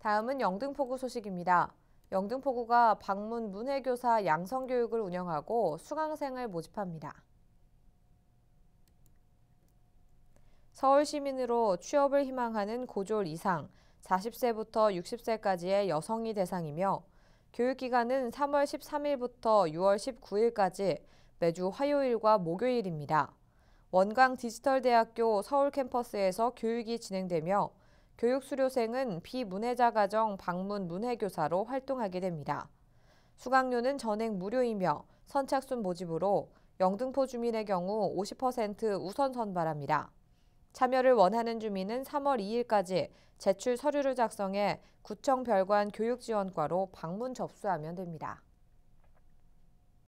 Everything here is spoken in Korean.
다음은 영등포구 소식입니다. 영등포구가 방문 문해교사 양성교육을 운영하고 수강생을 모집합니다. 서울 시민으로 취업을 희망하는 고졸 이상 40세부터 60세까지의 여성이 대상이며 교육기간은 3월 13일부터 6월 19일까지 매주 화요일과 목요일입니다. 원광 디지털대학교 서울 캠퍼스에서 교육이 진행되며 교육수료생은 비문해자 가정 방문 문해교사로 활동하게 됩니다. 수강료는 전액 무료이며 선착순 모집으로 영등포 주민의 경우 50% 우선 선발합니다. 참여를 원하는 주민은 3월 2일까지 제출 서류를 작성해 구청 별관 교육지원과로 방문 접수하면 됩니다.